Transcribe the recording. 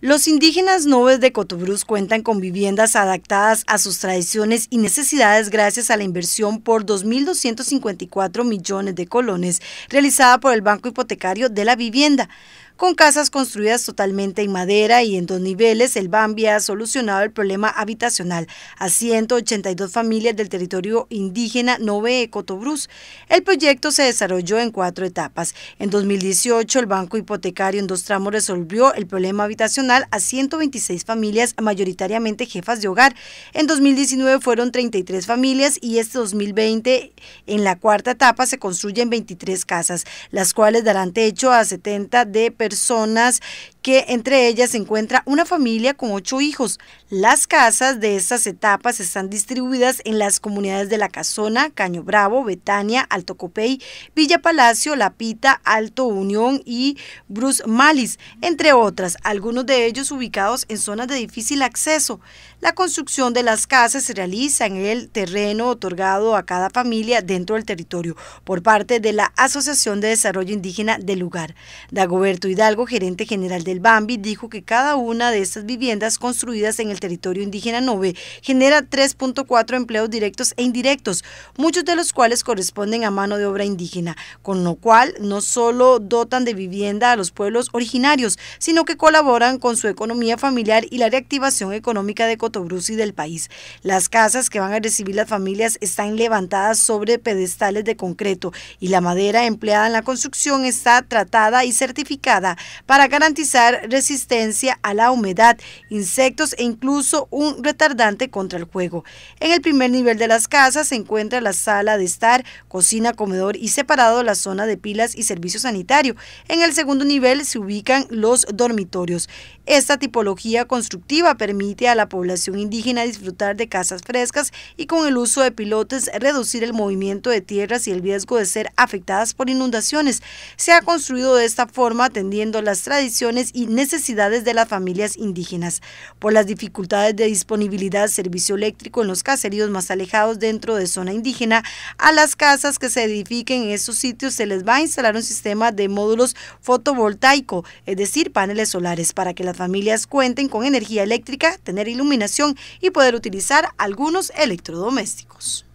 Los indígenas noves de Cotobruz cuentan con viviendas adaptadas a sus tradiciones y necesidades gracias a la inversión por 2.254 millones de colones realizada por el Banco Hipotecario de la Vivienda. Con casas construidas totalmente en madera y en dos niveles, el Bambi ha solucionado el problema habitacional a 182 familias del territorio indígena Nove Cotobruz. El proyecto se desarrolló en cuatro etapas. En 2018, el Banco Hipotecario en dos tramos resolvió el problema habitacional a 126 familias, mayoritariamente jefas de hogar. En 2019 fueron 33 familias y este 2020, en la cuarta etapa, se construyen 23 casas, las cuales darán techo a 70 de personas personas que entre ellas se encuentra una familia con ocho hijos. Las casas de estas etapas están distribuidas en las comunidades de La Casona, Caño Bravo, Betania, Alto Copey, Villa Palacio, La Pita, Alto Unión y Bruce Malis, entre otras, algunos de ellos ubicados en zonas de difícil acceso. La construcción de las casas se realiza en el terreno otorgado a cada familia dentro del territorio por parte de la Asociación de Desarrollo Indígena del lugar. Dagoberto y Hidalgo, gerente general del Bambi, dijo que cada una de estas viviendas construidas en el territorio indígena Nove genera 3.4 empleos directos e indirectos, muchos de los cuales corresponden a mano de obra indígena, con lo cual no solo dotan de vivienda a los pueblos originarios, sino que colaboran con su economía familiar y la reactivación económica de Cotobruz y del país. Las casas que van a recibir las familias están levantadas sobre pedestales de concreto y la madera empleada en la construcción está tratada y certificada para garantizar resistencia a la humedad, insectos e incluso un retardante contra el fuego. En el primer nivel de las casas se encuentra la sala de estar, cocina, comedor y separado la zona de pilas y servicio sanitario. En el segundo nivel se ubican los dormitorios. Esta tipología constructiva permite a la población indígena disfrutar de casas frescas y con el uso de pilotes reducir el movimiento de tierras y el riesgo de ser afectadas por inundaciones. Se ha construido de esta forma atendiendo las tradiciones y necesidades de las familias indígenas. Por las dificultades de disponibilidad de servicio eléctrico en los caseríos más alejados dentro de zona indígena, a las casas que se edifiquen en esos sitios se les va a instalar un sistema de módulos fotovoltaico, es decir, paneles solares, para que las familias cuenten con energía eléctrica, tener iluminación y poder utilizar algunos electrodomésticos.